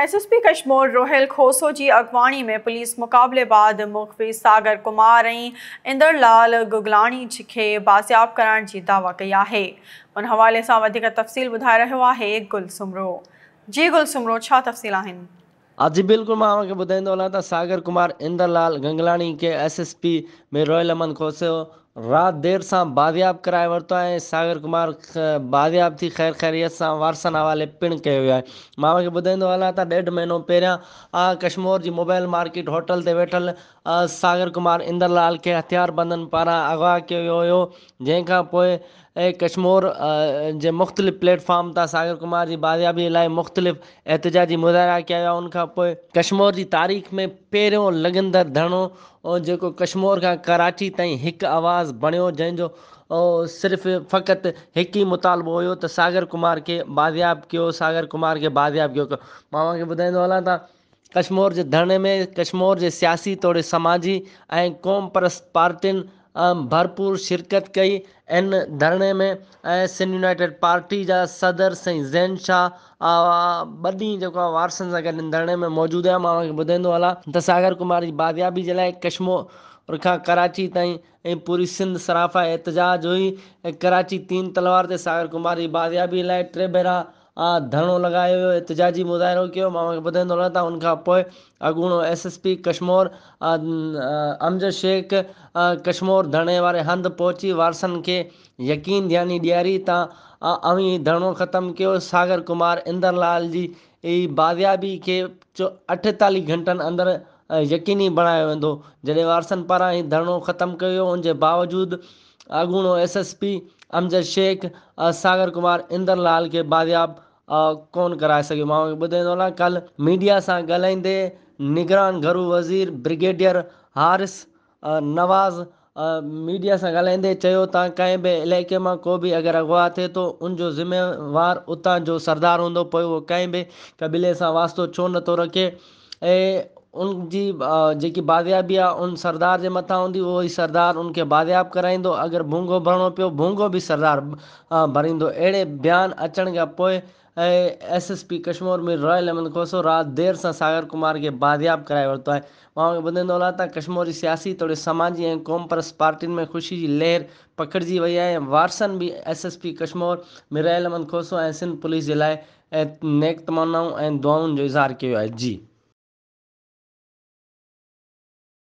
SSP Kashmir Rohail Khoso जी अगवाणी में पुलिस मुकाबले बाद मुखफ़ी सागर कुमार इंदर लाल गुगलानी के बाज़ियाब करण जी दावा कई है उन हवाले से तफ़सील बुधा रो है गुलसुमरो जी गुलसुमरो तफ़सील हाँ जी बिल्कुल बुधाई सागर कुमार इंदर लाल गंगलानी के एस एस पी में रोहिल अमन खोसो रात देर शाम बाजियाब कराए वर्ताएं सागर कुमार बाजियाब थी ख़ैर ख़ैरियत से वारसन हवाले पिण कयो वियो आहे मां खे ॿुधाईंदो हलां त ॾेढ महीनो कश्मोर जी मोबाइल मार्केट होटल ते वेठल सागर कुमार इंदरलाल के हथियार बंदनि पारां अगवा किया वियो हुयो जंहिंखां कश्मोर जे मुख़्तलिफ़ प्लेटफॉर्म तां सागर कुमार जी बाज़ियाबी लाइ मुख़्तलिफ़ एहतजाजी मुजाहरा किया विया कश्मोर की तारीख़ में पे लॻंदड़ धरणो ऐं कश्मोर का कराची ताईं आवाज़ बणियो जंहिंजो सिर्फ़ु फ़क़ति हिकु ई मुतालबो हुयो त सागर कुमार खे बाज़ियाब कयो सागर कुमार खे बाज़याब कयो मां तव्हांखे ॿुधाईंदो हलां त कश्मोर जे धरणे में कश्मोर जे सियासी तौरु समाजी ऐं क़ौम परस्त पार्टियुनि भरपूर शिरकत कई इन धरने में सिंध यूनाइटेड पार्टी जा सदर साईं ज़ैन शाह ॿधी जेको आहे वारसनि सां धरणे में मौजूद आहे मां हुनखे ॿुधाईंदो सागर कुमार जी बादियाबी जे लाइ कश्मो खां कराची ताईं पूरी सिंध सराफ़ा एतजाज हुई कराची तीन तलवार से सागर कुमार जी बादियाबी लाइ टे भेरा धरणो लॻायो वियो एतिजाजी मुज़ाहिरो कयो मां ॿुधाईंदो रहां उनखां पोइ अॻूणो S S P Kashmore Amjad Shaikh Kashmore धरणे वारे हंधि पहुची वारसनि खे यकीन ध्यानी ॾियारी तव्हां अवी धरणो ख़तमु कयो सागर कुमार इंदरलाल जी बाज़ियाबी खे चो अठेतालीह घंटनि अंदरि यकीनी बणायो वेंदो जॾहिं वारसनि पारां ई धरणो ख़तमु कयो उनजे बावजूदि अॻूणो S S P Amjad Shaikh Sagar Kumar Inderlal खे बाज़ियाब कोन कराए सघियो मां ॿुधाईंदो हलां कल्ह मीडिया सां ॻाल्हाईंदे निगरान घरू वज़ीर ब्रिगेडियर हारिस नवाज़ मीडिया सां ॻाल्हाईंदे चयो त कंहिं बि इलाइक़े मां को बि अगरि अॻुवा थिए थो उनजो ज़िमेवार उतां जो सरदार हूंदो पोइ उहो कंहिं बि क़बीले सां वास्तो छो नथो रखे ऐं उन जी जेकी बाज़ियाबी आहे उन सरदार जे मथां हूंदी उहो ई सरदार उनखे बाज़ियाब कराईंदो अगरि भूंगो भरिणो पियो भूंगो बि सरदार भरींदो अहिड़े बयानु अचण खां पोइ एस एस पी कश्मीर में रॉयल अमन खोसो रात देर से सागर कुमार के बाजियाब कराए वरत तो है वहाँ के बुधन त कश्मीर सियासी तौर समाजी ए क़ौम परस पार्टी में ख़ुशी की लहर पकड़ी वही है वारसन भी एस एस पी कश्मीर में रॉयल अमन खोसो ए सिंध पुलिस के लिए नेक तमन्नाओं ए दुआउनि जो इज़हार किया है जी